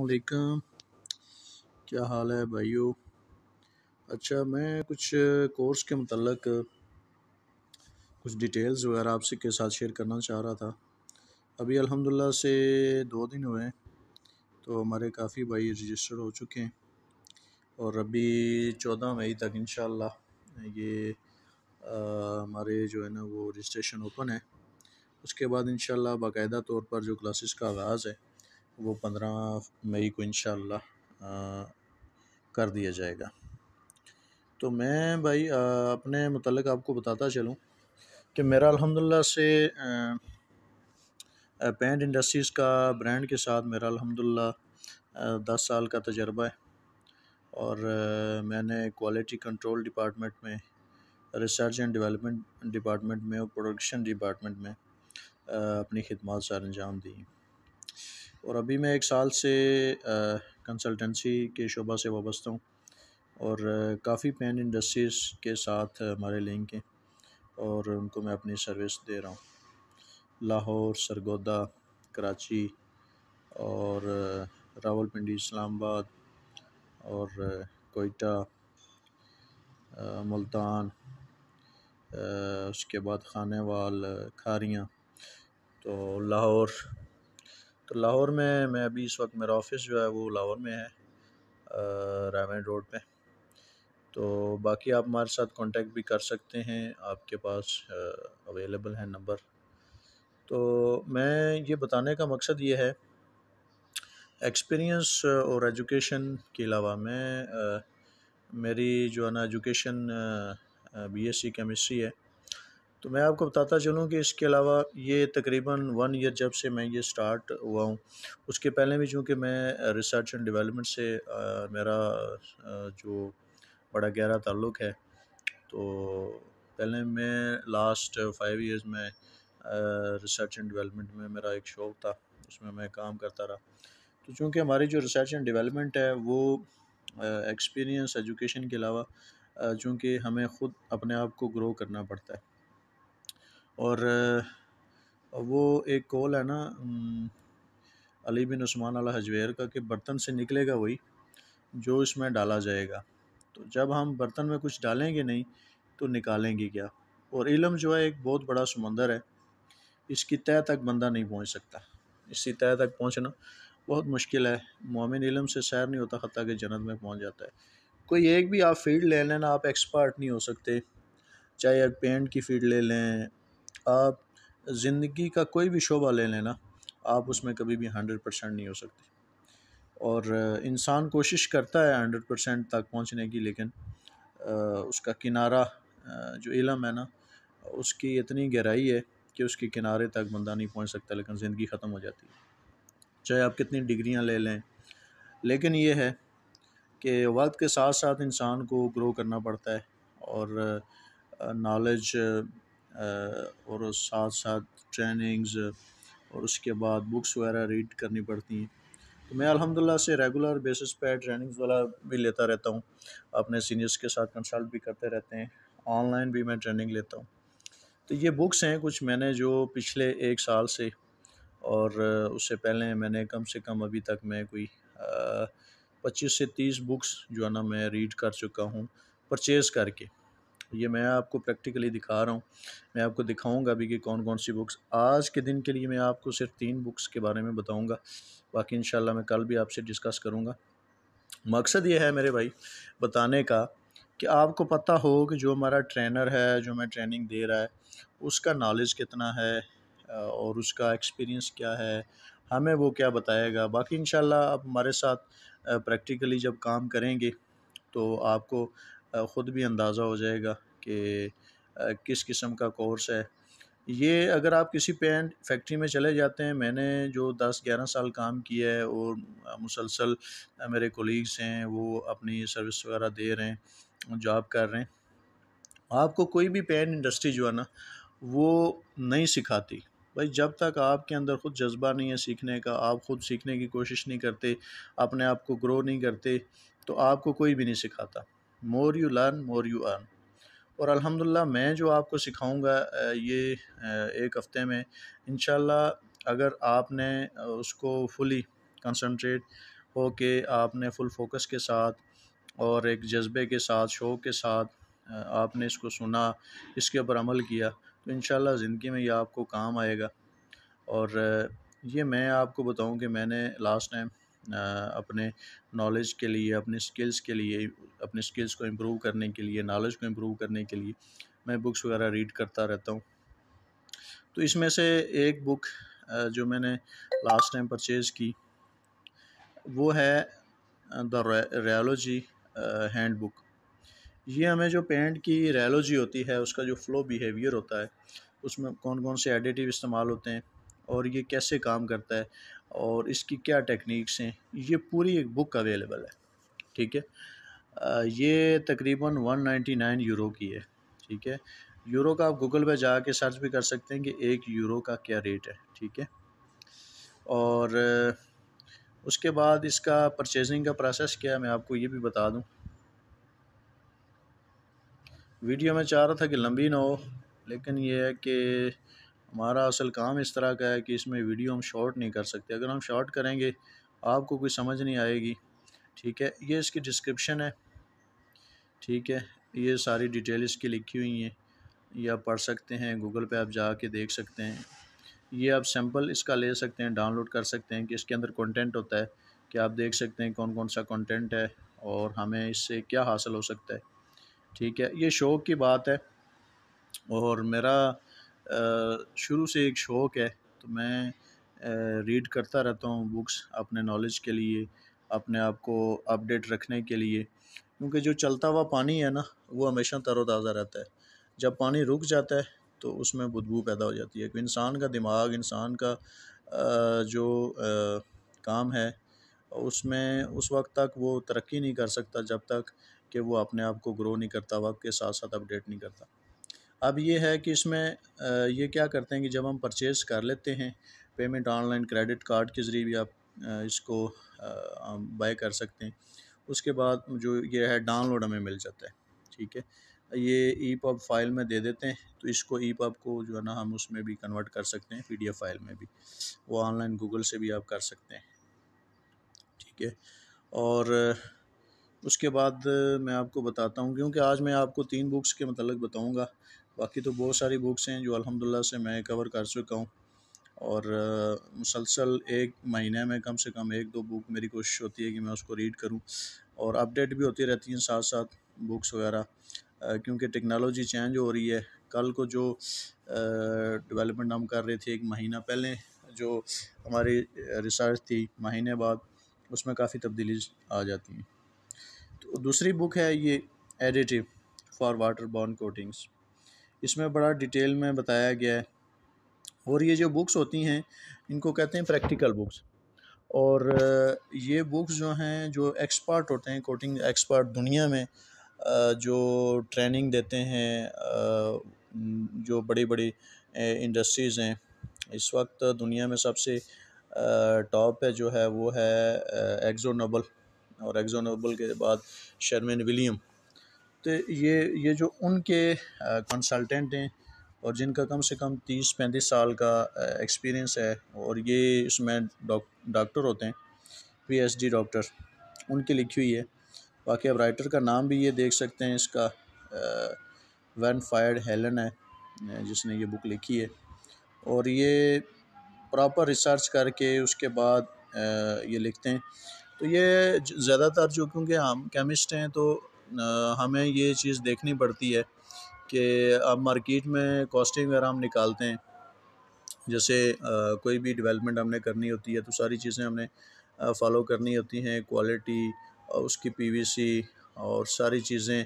अलैक्म क्या हाल है भाइयों अच्छा मैं कुछ कोर्स के मतलब कुछ डिटेल्स वगैरह आपसे के साथ शेयर करना चाह रहा था अभी अल्हम्दुलिल्लाह से दो दिन हुए हैं तो हमारे काफ़ी भाई रजिस्टर्ड हो चुके हैं और अभी चौदह मई तक इन ये आ, हमारे जो है ना वो रजिस्ट्रेशन ओपन है उसके बाद इन बाकायदा तौर पर जो क्लासेस का आगाज़ है वो पंद्रह मई को इन कर दिया जाएगा तो मैं भाई आ, अपने मतलब आपको बताता चलूँ कि मेरा अल्हम्दुलिल्लाह से पेंट इंडस्ट्रीज़ का ब्रांड के साथ मेरा अल्हम्दुलिल्लाह दस साल का तजर्बा है और आ, मैंने क्वालिटी कंट्रोल डिपार्टमेंट में रिसर्च एंड डेवलपमेंट डिपार्टमेंट में और प्रोडक्शन डिपार्टमेंट में आ, अपनी खदमात सर अंजाम दी और अभी मैं एक साल से कंसल्टेंसी के शोबा से वाबस्ता हूँ और काफ़ी पेन इंडस्ट्रीज़ के साथ हमारे लिंक हैं और उनको मैं अपनी सर्विस दे रहा हूँ लाहौर सरगोदा कराची और रावलपिंडी इस्लामाबाद और कोयटा मुल्तान उसके बाद खानेवाल खारियाँ तो लाहौर तो लाहौर में मैं अभी इस वक्त मेरा ऑफिस जो है वो लाहौर में है रावण रोड पे तो बाकी आप हमारे साथ कांटेक्ट भी कर सकते हैं आपके पास अवेलेबल है नंबर तो मैं ये बताने का मकसद ये है एक्सपीरियंस और एजुकेशन के अलावा मैं आ, मेरी जो है ना एजुकेशन बीएससी केमिस्ट्री है तो मैं आपको बताता चलूँ कि इसके अलावा ये तकरीबन वन ईयर जब से मैं ये स्टार्ट हुआ हूँ उसके पहले भी चूँकि मैं रिसर्च एंड डेवलपमेंट से आ, मेरा आ, जो बड़ा गहरा ताल्लुक़ है तो पहले मैं लास्ट फाइव इयर्स में रिसर्च एंड डेवलपमेंट में मेरा एक शौक़ था उसमें मैं काम करता रहा तो चूँकि हमारी जो रिसर्च एंड डिवेलपमेंट है वो एक्सपीरियंस एजुकेशन के अलावा चूँकि हमें ख़ुद अपने आप को ग्रो करना पड़ता है और वो एक कॉल है ना अली बिन उस्मान अल हजवेर का कि बर्तन से निकलेगा वही जो इसमें डाला जाएगा तो जब हम बर्तन में कुछ डालेंगे नहीं तो निकालेंगे क्या और इलम जो है एक बहुत बड़ा समंदर है इसकी तय तक बंदा नहीं पहुंच सकता इसी तय तक पहुंचना बहुत मुश्किल है मोमिन इलम से सैर नहीं होता खत्ता के जन्नत में पहुंच जाता है कोई एक भी आप फील्ड ले लेना आप एक्सपर्ट नहीं हो सकते चाहे आप पेंट की फील्ड ले लें आप ज़िंदगी का कोई भी शोबा ले लेना आप उसमें कभी भी हंड्रेड परसेंट नहीं हो सकते और इंसान कोशिश करता है हंड्रेड परसेंट तक पहुंचने की लेकिन उसका किनारा जो इलम है ना उसकी इतनी गहराई है कि उसके किनारे तक बंदा नहीं पहुंच सकता लेकिन ज़िंदगी ख़त्म हो जाती है चाहे आप कितनी डिग्रियां ले लें लेकिन ये है कि वक्त के साथ साथ इंसान को ग्रो करना पड़ता है और नॉलेज और साथ साथ ट्रेनिंग्स और उसके बाद बुक्स वगैरह रीड करनी पड़ती हैं तो मैं अल्हम्दुलिल्लाह से रेगुलर बेसिस पे ट्रेनिंग्स वाला भी लेता रहता हूँ अपने सीनियर्स के साथ कंसल्ट भी करते रहते हैं ऑनलाइन भी मैं ट्रेनिंग लेता हूँ तो ये बुक्स हैं कुछ मैंने जो पिछले एक साल से और उससे पहले मैंने कम से कम अभी तक मैं कोई पच्चीस से तीस बुक्स जो है ना मैं रीड कर चुका हूँ परचेज़ करके ये मैं आपको प्रैक्टिकली दिखा रहा हूँ मैं आपको दिखाऊंगा भी कि कौन कौन सी बुक्स आज के दिन के लिए मैं आपको सिर्फ तीन बुक्स के बारे में बताऊँगा बाकी इन मैं कल भी आपसे डिस्कस करूँगा मकसद ये है मेरे भाई बताने का कि आपको पता हो कि जो हमारा ट्रेनर है जो हमें ट्रेनिंग दे रहा है उसका नॉलेज कितना है और उसका एक्सपीरियंस क्या है हमें वो क्या बताएगा बाकी इन आप हमारे साथ प्रैक्टिकली जब काम करेंगे तो आपको ख़ुद भी अंदाज़ा हो जाएगा कि किस किस्म का कोर्स है ये अगर आप किसी पेंट फैक्ट्री में चले जाते हैं मैंने जो 10-11 साल काम किया है और मुसलसल मेरे कोलीग्स हैं वो अपनी सर्विस वगैरह दे रहे हैं जॉब कर रहे हैं आपको कोई भी पेंट इंडस्ट्री जो है ना वो नहीं सिखाती भाई जब तक आपके अंदर ख़ुद जज्बा नहीं है सीखने का आप ख़ुद सीखने की कोशिश नहीं करते अपने आप को ग्रो नहीं करते तो आपको कोई भी नहीं सिखाता more you learn more you earn और अल्हम्दुलिल्लाह मैं जो आपको सिखाऊंगा ये एक हफ़्ते में इन अगर आपने उसको फुली कंसंट्रेट हो के आपने फुल फोकस के साथ और एक जज्बे के साथ शौक़ के साथ आपने इसको सुना इसके ऊपर अमल किया तो इन ज़िंदगी में ये आपको काम आएगा और ये मैं आपको बताऊं कि मैंने लास्ट टाइम अपने नॉलेज के लिए अपने स्किल्स के लिए अपने स्किल्स को इम्प्रूव करने के लिए नॉलेज को इम्प्रूव करने के लिए मैं बुक्स वगैरह रीड करता रहता हूँ तो इसमें से एक बुक जो मैंने लास्ट टाइम परचेज़ की वो है द रेलोजी हैंड बुक ये हमें जो पेंट की रेलोजी होती है उसका जो फ़्लो बिहेवियर होता है उसमें कौन कौन से एडिटिव इस्तेमाल होते हैं और ये कैसे काम करता है और इसकी क्या टेक्निक्स हैं ये पूरी एक बुक अवेलेबल है ठीक है ये तकरीबन 199 यूरो की है ठीक है यूरो का आप गूगल पे कर सर्च भी कर सकते हैं कि एक यूरो का क्या रेट है ठीक है और उसके बाद इसका परचेजिंग का प्रोसेस क्या है मैं आपको ये भी बता दूं वीडियो में चाह रहा था कि लंबी ना हो लेकिन ये है कि हमारा असल काम इस तरह का है कि इसमें वीडियो हम शॉर्ट नहीं कर सकते अगर हम शॉर्ट करेंगे आपको कोई समझ नहीं आएगी ठीक है ये इसकी डिस्क्रिप्शन है ठीक है ये सारी डिटेल इसकी लिखी हुई हैं ये आप पढ़ सकते हैं गूगल पे आप जा देख सकते हैं ये आप सैम्पल इसका ले सकते हैं डाउनलोड कर सकते हैं कि इसके अंदर कंटेंट होता है कि आप देख सकते हैं कौन कौन सा कंटेंट है और हमें इससे क्या हासिल हो सकता है ठीक है ये शौक की बात है और मेरा शुरू से एक शौक़ है तो मैं रीड करता रहता हूँ बुक्स अपने नॉलेज के लिए अपने आप को अपडेट रखने के लिए क्योंकि जो चलता हुआ पानी है ना वो हमेशा तरोताज़ा रहता है जब पानी रुक जाता है तो उसमें बदबू पैदा हो जाती है इंसान का दिमाग इंसान का जो काम है उसमें उस वक्त तक वो तरक्की नहीं कर सकता जब तक कि वो अपने आप को ग्रो नहीं करता वक्त के साथ साथ अपडेट नहीं करता अब ये है कि इसमें ये क्या करते हैं कि जब हम परचेज़ कर लेते हैं पेमेंट ऑनलाइन क्रेडिट कार्ड के ज़रिए भी आप इसको बाय कर सकते हैं उसके बाद जो ये है डाउनलोड हमें मिल जाता है ठीक है ये ई पब फाइल में दे देते हैं तो इसको ई e पब को जो है ना हम उसमें भी कन्वर्ट कर सकते हैं पी फाइल में भी वो ऑनलाइन गूगल से भी आप कर सकते हैं ठीक है और उसके बाद मैं आपको बताता हूँ क्योंकि आज मैं आपको तीन बुक्स के मतलब बताऊँगा बाकी तो बहुत सारी बुक्स हैं जो अल्हम्दुलिल्लाह से मैं कवर कर चुका हूँ और मुसलसल एक महीने में कम से कम एक दो बुक मेरी कोशिश होती है कि मैं उसको रीड करूँ और अपडेट भी होती रहती हैं साथ साथ बुक्स वगैरह क्योंकि टेक्नोलॉजी चेंज हो रही है कल को जो डेवलपमेंट हम कर रहे थे एक महीना पहले जो हमारी रिसर्च थी महीने बाद उसमें काफ़ी तब्दीली आ जाती हैं तो दूसरी बुक है ये additive for water bond coatings इसमें बड़ा डिटेल में बताया गया है और ये जो बुक्स होती हैं इनको कहते हैं प्रैक्टिकल बुक्स और ये बुक्स जो हैं जो एक्सपर्ट होते हैं कोटिंग एक्सपर्ट दुनिया में जो ट्रेनिंग देते हैं जो बड़ी बड़ी इंडस्ट्रीज़ हैं इस वक्त दुनिया में सबसे टॉप है जो है वो है एग्जो नोबल और एग्जो नोबल के बाद शर्मिन विलियम तो ये ये जो उनके कंसल्टेंट हैं और जिनका कम से कम तीस पैंतीस साल का एक्सपीरियंस है और ये इसमें डॉक्टर होते हैं पीएचडी डॉक्टर उनकी लिखी हुई है बाकी अब राइटर का नाम भी ये देख सकते हैं इसका वन फायर्ड हेलन है जिसने ये बुक लिखी है और ये प्रॉपर रिसर्च करके उसके बाद ये लिखते हैं तो ये ज़्यादातर जो क्योंकि हम केमिस्ट हैं तो हमें ये चीज़ देखनी पड़ती है कि अब मार्केट में कॉस्टिंग वगैरह हम निकालते हैं जैसे कोई भी डेवलपमेंट हमने करनी होती है तो सारी चीज़ें हमने फॉलो करनी होती हैं क्वालिटी और उसकी पीवीसी और सारी चीज़ें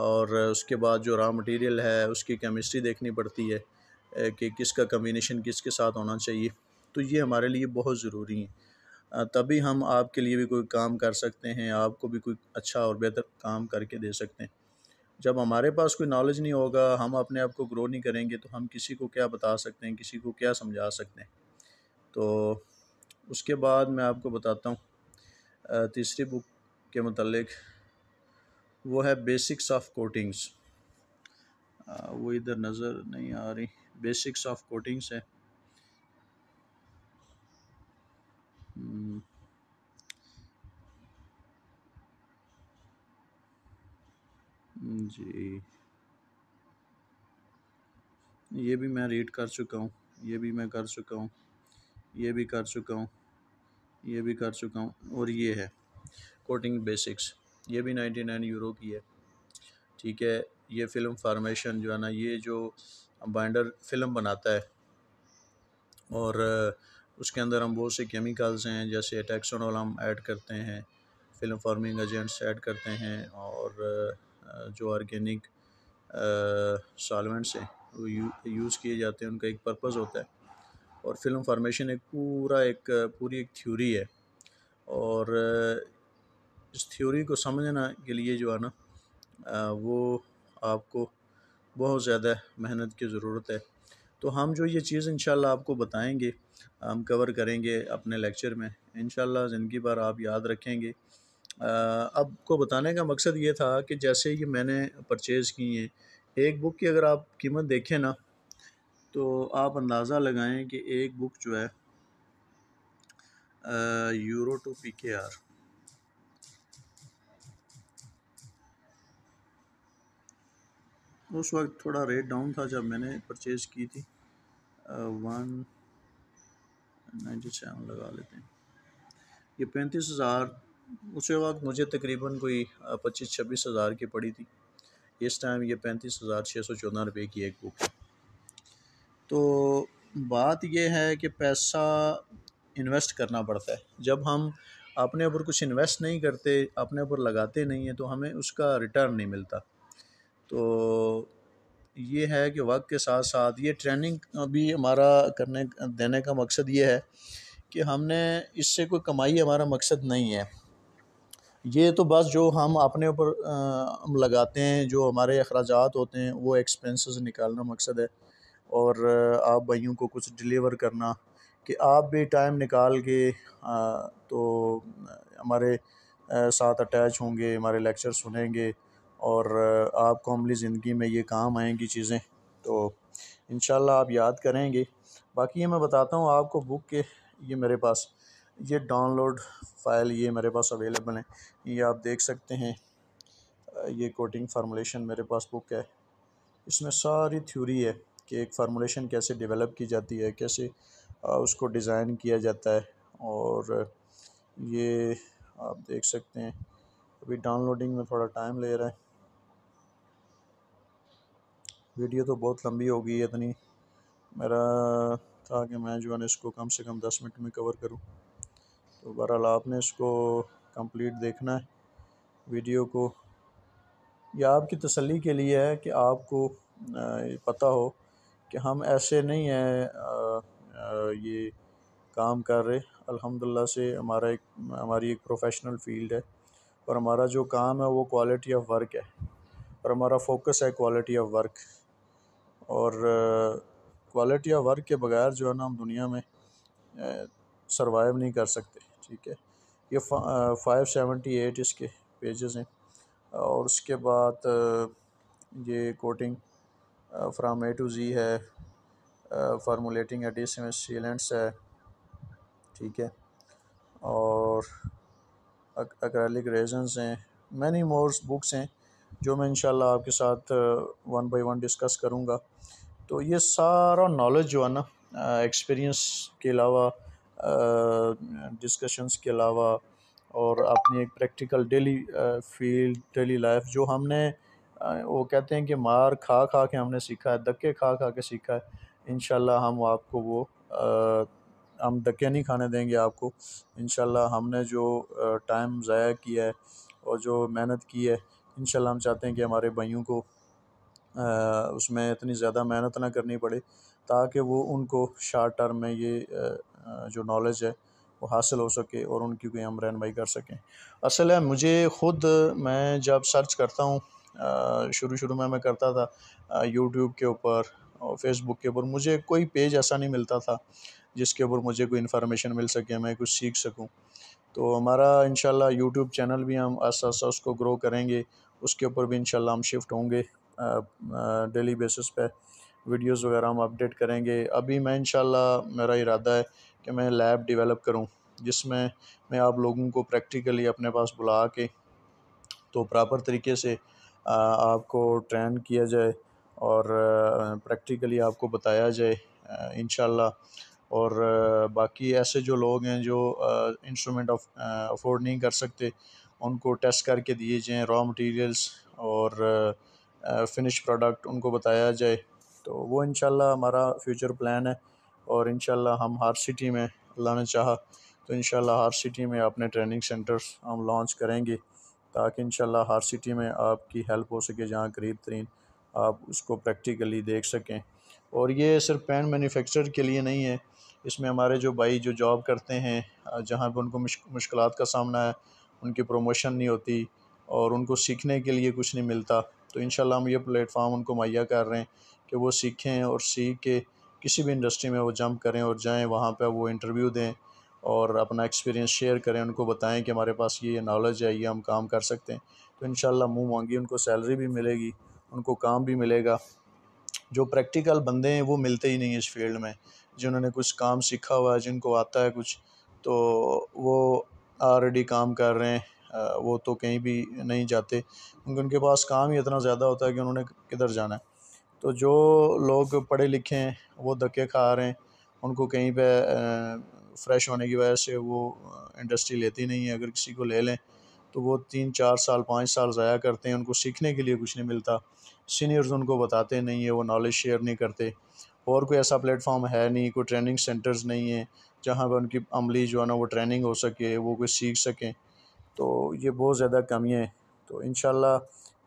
और उसके बाद जो रॉ मटेरियल है उसकी केमिस्ट्री देखनी पड़ती है कि किसका कम्बिनेशन किसके साथ होना चाहिए तो ये हमारे लिए बहुत ज़रूरी है तभी हम आपके लिए भी कोई काम कर सकते हैं आपको भी कोई अच्छा और बेहतर काम करके दे सकते हैं जब हमारे पास कोई नॉलेज नहीं होगा हम अपने आप को ग्रो नहीं करेंगे तो हम किसी को क्या बता सकते हैं किसी को क्या समझा सकते हैं तो उसके बाद मैं आपको बताता हूँ तीसरी बुक के मतलब वो है बेसिक्स ऑफ कोटिंग्स वो इधर नज़र नहीं आ रही बेसिक्स ऑफ कोटिंग्स है Hmm. जी ये भी मैं रीड कर चुका हूँ ये भी मैं कर चुका हूँ ये भी कर चुका हूँ ये भी कर चुका हूँ और ये है कोटिंग बेसिक्स ये भी नाइन्टी नाइन यूरो की है ठीक है ये फ़िल्म फार्मेशन जो है ना ये जो बाइंडर फिल्म बनाता है और उसके अंदर हम बहुत से केमिकल्स हैं जैसे टैक्सोनोल हम ऐड करते हैं फिल्म फार्मिंग एजेंट्स ऐड करते हैं और जो ऑर्गेनिक सॉलवेंट्स हैं वो यूज़ किए जाते हैं उनका एक पर्पज़ होता है और फिल्म फार्मेशन एक पूरा एक पूरी एक थ्योरी है और इस थ्योरी को समझना के लिए जो है ना वो आपको बहुत ज़्यादा मेहनत की ज़रूरत है तो हम जो ये चीज़ इन आपको बताएँगे हम कवर करेंगे अपने लेक्चर में इन ज़िंदगी भर आप याद रखेंगे आपको बताने का मकसद ये था कि जैसे ये मैंने परचेज़ की हैं एक बुक की अगर आप कीमत देखें ना तो आप अंदाज़ा लगाएं कि एक बुक जो है euro two P K R उस वक्त थोड़ा रेट डाउन था जब मैंने परचेज़ की थी वन नाइन्टी सेवन लगा लेते हैं ये पैंतीस हज़ार उस वक्त मुझे तकरीबन कोई पच्चीस छब्बीस हज़ार की पड़ी थी इस टाइम ये पैंतीस हज़ार छः सौ चौदह रुपये की एक बुक है तो बात यह है कि पैसा इन्वेस्ट करना पड़ता है जब हम अपने ऊपर कुछ इन्वेस्ट नहीं करते अपने ऊपर लगाते नहीं हैं तो हमें उसका रिटर्न नहीं मिलता तो ये है कि वक्त के साथ साथ ये ट्रेनिंग भी हमारा करने देने का मकसद ये है कि हमने इससे कोई कमाई हमारा मकसद नहीं है ये तो बस जो हम अपने ऊपर हम लगाते हैं जो हमारे अखराज होते हैं वो एक्सपेंसेस निकालना मकसद है और आप भाइयों को कुछ डिलीवर करना कि आप भी टाइम निकाल के आ, तो हमारे साथ अटैच होंगे हमारे लेक्चर सुनेंगे और आपको अमली ज़िंदगी में ये काम आएंगी चीज़ें तो इन आप याद करेंगे बाकी ये मैं बताता हूँ आपको बुक के ये मेरे पास ये डाउनलोड फ़ाइल ये मेरे पास अवेलेबल है ये आप देख सकते हैं ये कोटिंग फार्मोलेशन मेरे पास बुक है इसमें सारी थ्योरी है कि एक फार्मोलेशन कैसे डेवलप की जाती है कैसे उसको डिज़ाइन किया जाता है और ये आप देख सकते हैं अभी डाउनलोडिंग में थोड़ा टाइम ले रहा है वीडियो तो बहुत लंबी हो गई है इतनी मेरा था कि मैं जो है इसको कम से कम दस मिनट में कवर करूं तो बहरहाल आपने इसको कंप्लीट देखना है वीडियो को यह आपकी तसल्ली के लिए है कि आपको पता हो कि हम ऐसे नहीं हैं ये काम कर रहे अल्हम्दुलिल्लाह से हमारा एक हमारी एक प्रोफेशनल फील्ड है और हमारा जो काम है वो क्वालिटी ऑफ वर्क है और हमारा फोकस है क्वालिटी ऑफ वर्क और क्वालिटी ऑफ वर्क के बगैर जो है ना हम दुनिया में सरवाइव नहीं कर सकते ठीक है ये फाइव सेवेंटी एट इसके पेजेस हैं और उसके बाद ये coating from A to Z है फार्मूलेटिंग एडिसमेंट्स सीलेंट्स है ठीक है और अक्रैलिक रेजन्स हैं मैनी मोर्स बुक्स हैं जो मैं इन आपके साथ वन बाई वन डिस्कस करूँगा तो ये सारा नॉलेज जो है ना एक्सपीरियंस के अलावा डिस्कशंस के अलावा और अपनी एक practical daily field daily life जो हमने वो कहते हैं कि मार खा खा के हमने सीखा है धक्के खा खा के सीखा है इनशाला हम आपको वो आ, हम धक्के नहीं खाने देंगे आपको इन हमने जो टाइम ज़ाया किया है और जो मेहनत की है इन हम चाहते हैं कि हमारे भाइयों को आ, उसमें इतनी ज़्यादा मेहनत ना करनी पड़े ताकि वो उनको शार्ट टर्म में ये आ, जो नॉलेज है वो हासिल हो सके और उनकी कोई हम रहनमई कर सकें असल है मुझे ख़ुद मैं जब सर्च करता हूँ शुरू शुरू में मैं करता था यूट्यूब के ऊपर और फेसबुक के ऊपर मुझे कोई पेज ऐसा नहीं मिलता था जिसके ऊपर मुझे कोई इन्फॉर्मेशन मिल सके मैं कुछ सीख सकूँ तो हमारा इन यूट्यूब चैनल भी हम आस्ता आस्ता उसको ग्रो करेंगे उसके ऊपर भी इन हम शिफ्ट होंगे डेली बेसिस पे वीडियोस वगैरह हम अपडेट करेंगे अभी मैं इन मेरा इरादा है कि मैं लैब डेवलप करूं जिसमें मैं आप लोगों को प्रैक्टिकली अपने पास बुला के तो प्रॉपर तरीके से आपको ट्रेन किया जाए और प्रैक्टिकली आपको बताया जाए इन और बाकी ऐसे जो लोग हैं जो इंस्ट्रूमेंट अफोर्ड नहीं कर सकते उनको टेस्ट करके दिए जाएँ रॉ मटेरियल्स और फिनिश प्रोडक्ट उनको बताया जाए तो वो इन हमारा फ्यूचर प्लान है और इन हम हर सिटी में अल्लाह ने चाहा तो इन हर सिटी में अपने ट्रेनिंग सेंटर्स हम लॉन्च करेंगे ताकि इन हर सिटी में आपकी हेल्प हो सके जहाँ करीब तरीन आप उसको प्रैक्टिकली देख सकें और ये सिर्फ पेन मैन्युफैक्चर के लिए नहीं है इसमें हमारे जो भाई जो जॉब करते हैं जहाँ पर उनको मुश्किल का सामना है उनकी प्रमोशन नहीं होती और उनको सीखने के लिए कुछ नहीं मिलता तो इन हम ये प्लेटफार्म उनको मुहैया कर रहे हैं कि वो सीखें और सीख के किसी भी इंडस्ट्री में वो जंप करें और जाएं वहाँ पर वो इंटरव्यू दें और अपना एक्सपीरियंस शेयर करें उनको बताएं कि हमारे पास ये नॉलेज है ये हम काम कर सकते हैं तो इन मुँह मांगी उनको सैलरी भी मिलेगी उनको काम भी मिलेगा जो प्रैक्टिकल बंदे हैं वो मिलते ही नहीं इस फील्ड में जिन्होंने कुछ काम सीखा हुआ है जिनको आता है कुछ तो वो ऑलरेडी काम कर रहे हैं वो तो कहीं भी नहीं जाते क्योंकि उनके पास काम ही इतना ज़्यादा होता है कि उन्होंने किधर जाना है तो जो लोग पढ़े लिखे हैं वो धक्के खा रहे हैं उनको कहीं पे फ्रेश होने की वजह से वो इंडस्ट्री लेती नहीं है अगर किसी को ले लें तो वो तीन चार साल पाँच साल ज़ाया करते हैं उनको सीखने के लिए कुछ नहीं मिलता सीनियर्स उनको बताते नहीं है वो नॉलेज शेयर नहीं करते और कोई ऐसा प्लेटफॉर्म है नहीं कोई ट्रेनिंग सेंटर्स नहीं है जहाँ पर उनकी अमली जो है ना वो ट्रेनिंग हो सके वो कुछ सीख सकें तो ये बहुत ज़्यादा कमियाँ हैं तो इन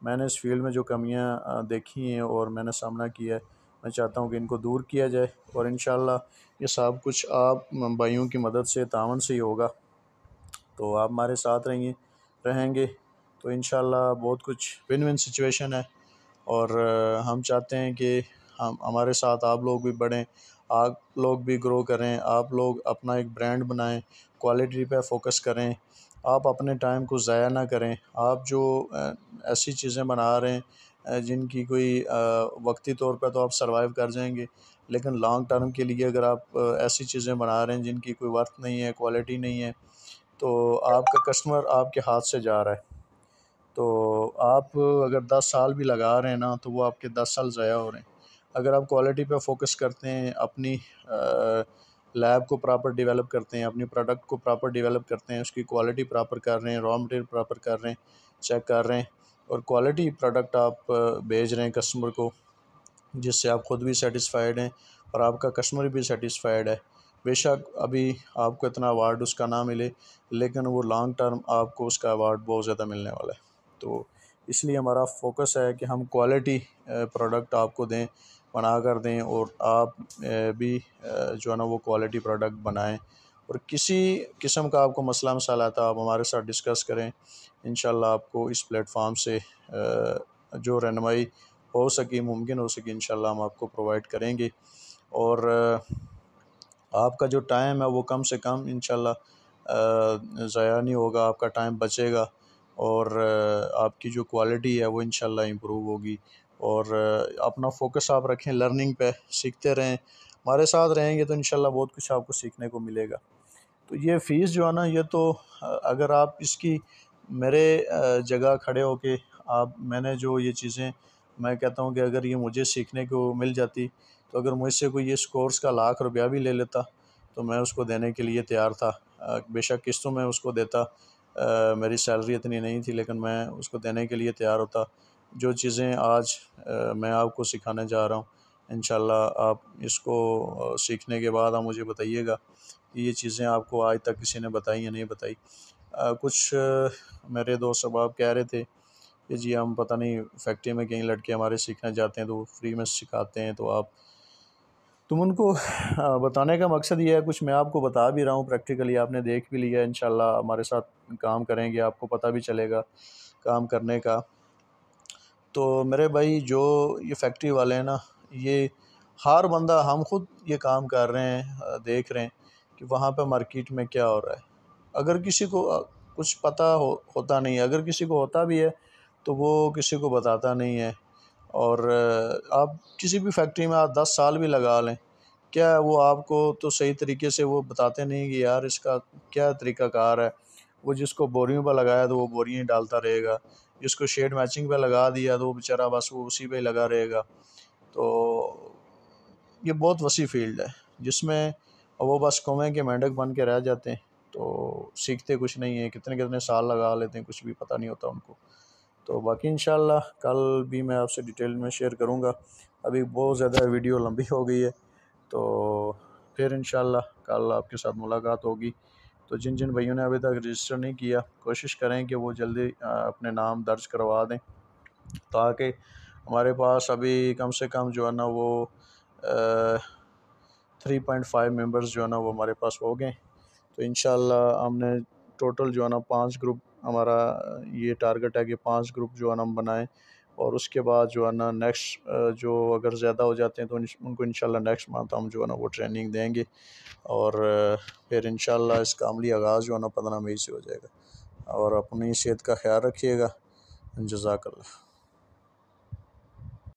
मैंने इस फील्ड में जो कमियाँ देखी हैं और मैंने सामना किया है मैं चाहता हूँ कि इनको दूर किया जाए और इन ये सब कुछ आप भाइयों की मदद से तावन से ही होगा तो आप हमारे साथ रहेंगे रहेंगे तो इन बहुत कुछ विन विन सिचुएशन है और हम चाहते हैं कि हम हमारे साथ आप लोग भी बढ़ें आप लोग भी ग्रो करें आप लोग अपना एक ब्रांड बनाएं क्वालिटी पे फोकस करें आप अपने टाइम को ज़ाया ना करें आप जो ऐसी चीज़ें बना रहे हैं जिनकी कोई वक्ती तौर पर तो आप सरवाइव कर जाएंगे लेकिन लॉन्ग टर्म के लिए अगर आप ऐसी चीज़ें बना रहे हैं जिनकी कोई वर्थ नहीं है क्वालिटी नहीं है तो आपका कस्टमर आपके हाथ से जा रहा है तो आप अगर दस साल भी लगा रहे हैं ना तो वो आपके दस साल ज़ाया हो रहे हैं अगर आप क्वालिटी पे फोकस करते हैं अपनी लैब को प्रॉपर डेवलप करते हैं अपने प्रोडक्ट को प्रॉपर डेवलप करते हैं उसकी क्वालिटी प्रॉपर कर रहे हैं रॉ मटेरियल प्रॉपर कर रहे हैं चेक कर रहे हैं और क्वालिटी प्रोडक्ट आप भेज रहे हैं कस्टमर को जिससे आप ख़ुद भी सेटिस्फाइड हैं और आपका कस्टमर भी सेटिस्फाइड है बेशक अभी आपको इतना अवार्ड उसका ना मिले लेकिन वो लॉन्ग टर्म आपको उसका अवार्ड बहुत ज़्यादा मिलने वाला है तो इसलिए हमारा फोकस है कि हम क्वालिटी प्रोडक्ट आपको दें बना कर दें और आप भी जो है ना वो क्वालिटी प्रोडक्ट बनाएं और किसी किस्म का आपको मसला मसाला था आप हमारे साथ डिस्कस करें इन आपको इस प्लेटफार्म से जो रहनमाई हो सकी मुमकिन हो सकी इन हम आपको प्रोवाइड करेंगे और आपका जो टाइम है वो कम से कम इन ज़ाया नहीं होगा आपका टाइम बचेगा और आपकी जो क्वालिटी है वो इन इम्प्रूव होगी और अपना फोकस आप रखें लर्निंग पे सीखते रहें हमारे साथ रहेंगे तो इन बहुत कुछ आपको सीखने को मिलेगा तो ये फ़ीस जो है ना ये तो अगर आप इसकी मेरे जगह खड़े हो के आप मैंने जो ये चीज़ें मैं कहता हूँ कि अगर ये मुझे सीखने को मिल जाती तो अगर मुझसे कोई इस कोर्स का लाख रुपया भी ले लेता तो मैं उसको देने के लिए तैयार था बेशक किस्तों में उसको देता आ, मेरी सैलरी इतनी नहीं थी लेकिन मैं उसको देने के लिए तैयार होता जो चीज़ें आज मैं आपको सिखाने जा रहा हूँ इन आप इसको सीखने के बाद आप मुझे बताइएगा कि ये चीज़ें आपको आज तक किसी ने बताई या नहीं बताई आ, कुछ मेरे दोस्त आप कह रहे थे कि जी हम पता नहीं फैक्ट्री में कहीं लड़के हमारे सीखने जाते हैं तो फ्री में सिखाते हैं तो आप तुम उनको बताने का मकसद ये है कुछ मैं आपको बता भी रहा हूँ प्रैक्टिकली आपने देख भी लिया है इन हमारे साथ काम करेंगे आपको पता भी चलेगा काम करने का तो मेरे भाई जो ये फैक्ट्री वाले हैं ना ये हर बंदा हम खुद ये काम कर रहे हैं देख रहे हैं कि वहाँ पे मार्केट में क्या हो रहा है अगर किसी को कुछ पता हो होता नहीं है अगर किसी को होता भी है तो वो किसी को बताता नहीं है और आप किसी भी फैक्ट्री में आप दस साल भी लगा लें क्या वो आपको तो सही तरीके से वो बताते नहीं कि यार इसका क्या तरीका कार है वो जिसको बोरियों पर लगाया तो वो बोरियाँ डालता रहेगा जिसको शेड मैचिंग पे लगा दिया तो वो बेचारा बस वो उसी पे लगा रहेगा तो ये बहुत वसी फील्ड है जिसमें वो बस कौवें के मेंढक बन के रह जाते हैं तो सीखते कुछ नहीं है कितने कितने साल लगा लेते हैं कुछ भी पता नहीं होता उनको तो बाकी इन कल भी मैं आपसे डिटेल में शेयर करूँगा अभी बहुत ज़्यादा वीडियो लंबी हो गई है तो फिर इन कल आपके साथ मुलाकात होगी तो जिन जिन भाइयों ने अभी तक रजिस्टर नहीं किया कोशिश करें कि वो जल्दी अपने नाम दर्ज करवा दें ताकि हमारे पास अभी कम से कम जो है ना वो थ्री पॉइंट फाइव मेम्बर्स जो है ना वो हमारे पास हो गए तो इन हमने टोटल जो है ना पाँच ग्रुप हमारा ये टारगेट है कि पाँच ग्रुप जो है ना हम बनाएँ और उसके बाद जो है ना नेक्स्ट जो अगर ज़्यादा हो जाते हैं तो उनको इन नेक्स्ट मंथ हम जो है ना वो ट्रेनिंग देंगे और फिर इन इसका अमली आगाज़ जो है ना पंद्रह मई से हो जाएगा और अपनी सेहत का ख्याल रखिएगा जजाकल्ला